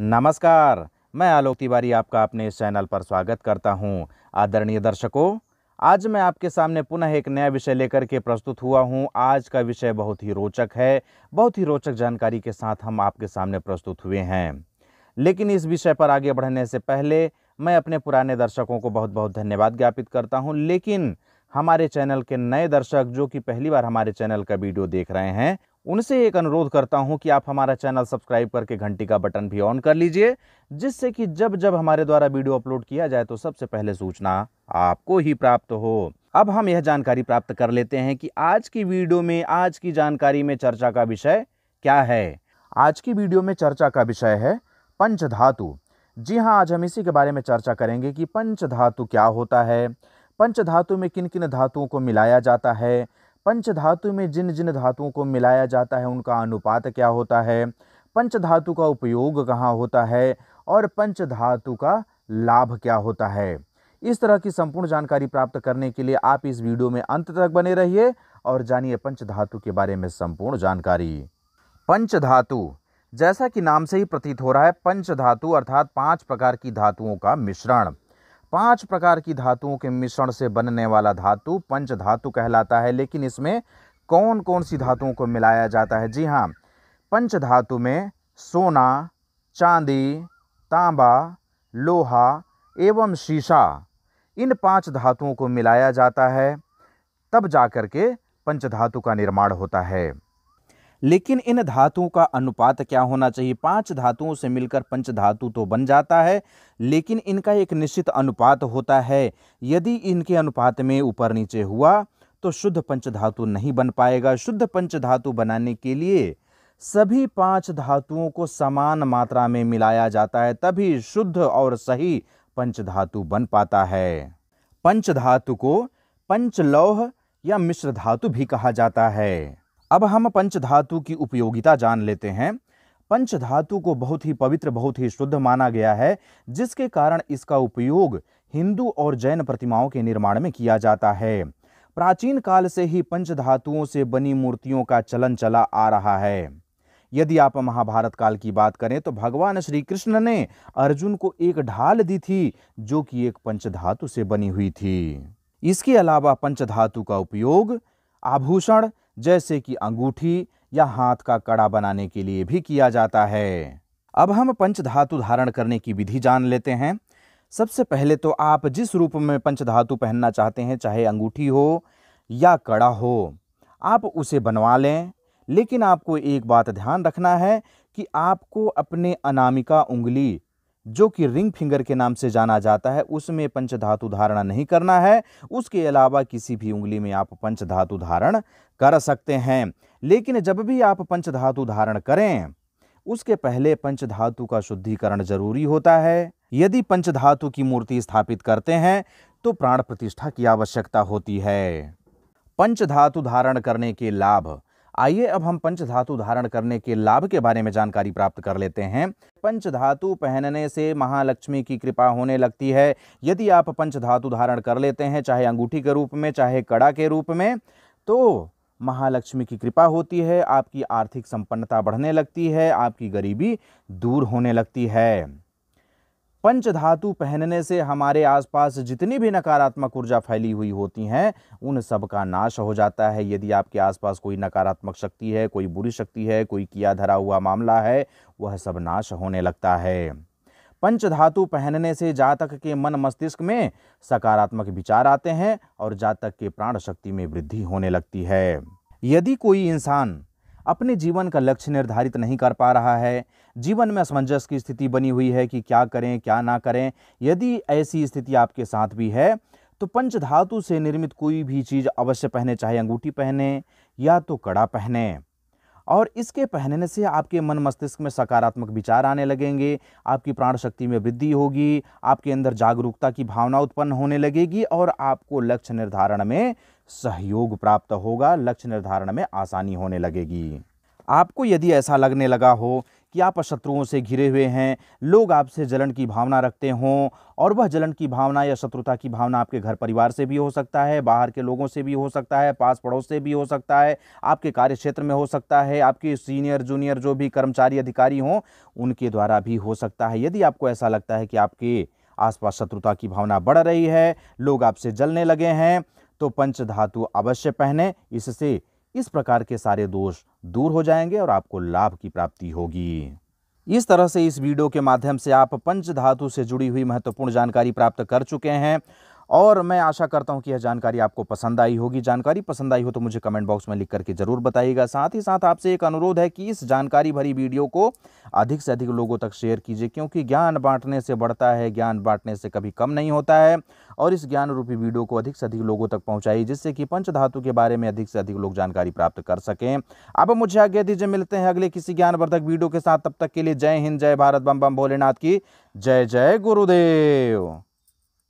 नमस्कार मैं आलोक तिवारी आपका अपने इस चैनल पर स्वागत करता हूं आदरणीय दर्शकों आज मैं आपके सामने पुनः एक नया विषय लेकर के प्रस्तुत हुआ हूं आज का विषय बहुत ही रोचक है बहुत ही रोचक जानकारी के साथ हम आपके सामने प्रस्तुत हुए हैं लेकिन इस विषय पर आगे बढ़ने से पहले मैं अपने पुराने दर्शकों को बहुत बहुत धन्यवाद ज्ञापित करता हूँ लेकिन हमारे चैनल के नए दर्शक जो कि पहली बार हमारे चैनल का वीडियो देख रहे हैं उनसे एक अनुरोध करता हूं कि आप हमारा चैनल सब्सक्राइब करके घंटी का बटन भी ऑन कर लीजिए जिससे कि जब जब हमारे द्वारा वीडियो अपलोड किया जाए तो सबसे पहले सूचना आपको ही प्राप्त हो अब हम यह जानकारी प्राप्त कर लेते हैं कि आज की वीडियो में आज की जानकारी में चर्चा का विषय क्या है आज की वीडियो में चर्चा का विषय है पंच धातु जी हाँ आज हम इसी के बारे में चर्चा करेंगे कि पंच धातु क्या होता है पंच धातु में किन किन धातुओं को मिलाया जाता है पंच धातु में जिन जिन धातुओं को मिलाया जाता है उनका अनुपात क्या होता है पंच धातु का उपयोग कहाँ होता है और पंच धातु का लाभ क्या होता है इस तरह की संपूर्ण जानकारी प्राप्त करने के लिए आप इस वीडियो में अंत तक बने रहिए और जानिए पंच धातु के बारे में संपूर्ण जानकारी पंच धातु जैसा कि नाम से ही प्रतीत हो रहा है पंच धातु अर्थात पांच प्रकार की धातुओं का मिश्रण पांच प्रकार की धातुओं के मिश्रण से बनने वाला धातु पंच धातु कहलाता है लेकिन इसमें कौन कौन सी धातुओं को मिलाया जाता है जी हाँ पंच धातु में सोना चांदी तांबा लोहा एवं शीशा इन पांच धातुओं को मिलाया जाता है तब जाकर के पंच धातु का निर्माण होता है लेकिन इन धातुओं का अनुपात क्या होना चाहिए पांच धातुओं से मिलकर पंच धातु तो बन जाता है लेकिन इनका एक निश्चित अनुपात होता है यदि इनके अनुपात में ऊपर नीचे हुआ तो शुद्ध पंच धातु नहीं बन पाएगा शुद्ध पंच धातु बनाने के लिए सभी पांच धातुओं को समान मात्रा में मिलाया जाता है तभी शुद्ध और सही पंच धातु बन पाता है पंच धातु को पंचलौह या मिश्र धातु भी कहा जाता है अब हम पंच धातु की उपयोगिता जान लेते हैं पंच धातु को बहुत ही पवित्र बहुत ही शुद्ध माना गया है जिसके कारण इसका उपयोग हिंदू और जैन प्रतिमाओं के निर्माण में किया जाता है प्राचीन काल से ही पंच धातुओं से बनी मूर्तियों का चलन चला आ रहा है यदि आप महाभारत काल की बात करें तो भगवान श्री कृष्ण ने अर्जुन को एक ढाल दी थी जो कि एक पंचधातु से बनी हुई थी इसके अलावा पंचधातु का उपयोग आभूषण जैसे कि अंगूठी या हाथ का कड़ा बनाने के लिए भी किया जाता है अब हम पंच धातु धारण करने की विधि जान लेते हैं सबसे पहले तो आप जिस रूप में पंच धातु पहनना चाहते हैं चाहे अंगूठी हो या कड़ा हो आप उसे बनवा लें लेकिन आपको एक बात ध्यान रखना है कि आपको अपने अनामिका उंगली जो कि रिंग फिंगर के नाम से जाना जाता है उसमें पंचधातु धारण नहीं करना है उसके अलावा किसी भी उंगली में आप पंचधातु धारण कर सकते हैं लेकिन जब भी आप पंचधातु धारण करें उसके पहले पंचधातु का शुद्धिकरण जरूरी होता है यदि पंचधातु की मूर्ति स्थापित करते हैं तो प्राण प्रतिष्ठा की आवश्यकता होती है पंचधातु धारण करने के लाभ आइए अब हम पंच धातु धारण करने के लाभ के बारे में जानकारी प्राप्त कर लेते हैं पंच धातु पहनने से महालक्ष्मी की कृपा होने लगती है यदि आप पंच धातु धारण कर लेते हैं चाहे अंगूठी के रूप में चाहे कड़ा के रूप में तो महालक्ष्मी की कृपा होती है आपकी आर्थिक संपन्नता बढ़ने लगती है आपकी गरीबी दूर होने लगती है पंच धातु पहनने से हमारे आसपास जितनी भी नकारात्मक ऊर्जा फैली हुई होती हैं उन सब का नाश हो जाता है यदि आपके आसपास कोई नकारात्मक शक्ति है कोई बुरी शक्ति है कोई किया धरा हुआ मामला है वह सब नाश होने लगता है पंच धातु पहनने से जातक के मन मस्तिष्क में सकारात्मक विचार आते हैं और जातक के प्राण शक्ति में वृद्धि होने लगती है यदि कोई इंसान अपने जीवन का लक्ष्य निर्धारित नहीं कर पा रहा है जीवन में असमंजस की स्थिति बनी हुई है कि क्या करें क्या ना करें यदि ऐसी स्थिति आपके साथ भी है तो पंच धातु से निर्मित कोई भी चीज़ अवश्य पहने चाहे अंगूठी पहने या तो कड़ा पहने और इसके पहनने से आपके मन मस्तिष्क में सकारात्मक विचार आने लगेंगे आपकी प्राण शक्ति में वृद्धि होगी आपके अंदर जागरूकता की भावना उत्पन्न होने लगेगी और आपको लक्ष्य निर्धारण में सहयोग प्राप्त होगा लक्ष्य निर्धारण में आसानी होने लगेगी आपको यदि ऐसा लगने लगा हो कि आप शत्रुओं से घिरे हुए हैं लोग आपसे जलन की भावना रखते हों और वह जलन की भावना या शत्रुता की भावना आपके घर परिवार से भी हो सकता है बाहर के लोगों से भी हो सकता है पास पड़ोस से भी हो सकता है आपके कार्य क्षेत्र में हो सकता है आपके सीनियर जूनियर जो भी कर्मचारी अधिकारी हों उनके द्वारा भी हो सकता है यदि आपको ऐसा लगता है कि आपके आसपास शत्रुता की भावना बढ़ रही है लोग आपसे जलने लगे हैं तो पंच धातु अवश्य पहने इससे इस प्रकार के सारे दोष दूर हो जाएंगे और आपको लाभ की प्राप्ति होगी इस तरह से इस वीडियो के माध्यम से आप पंच धातु से जुड़ी हुई महत्वपूर्ण जानकारी प्राप्त कर चुके हैं और मैं आशा करता हूं कि यह जानकारी आपको पसंद आई होगी जानकारी पसंद आई हो तो मुझे कमेंट बॉक्स में लिख करके ज़रूर बताइएगा साथ ही साथ आपसे एक अनुरोध है कि इस जानकारी भरी वीडियो को अधिक से अधिक लोगों तक शेयर कीजिए क्योंकि ज्ञान बांटने से बढ़ता है ज्ञान बांटने से कभी कम नहीं होता है और इस ज्ञान रूपी वीडियो को अधिक से अधिक लोगों तक पहुँचाइए जिससे कि पंच धातु के बारे में अधिक से अधिक लोग जानकारी प्राप्त कर सकें अब मुझे आज्ञा दीजिए मिलते हैं अगले किसी ज्ञानवर्धक वीडियो के साथ तब तक के लिए जय हिंद जय भारत बम बम भोलेनाथ की जय जय गुरुदेव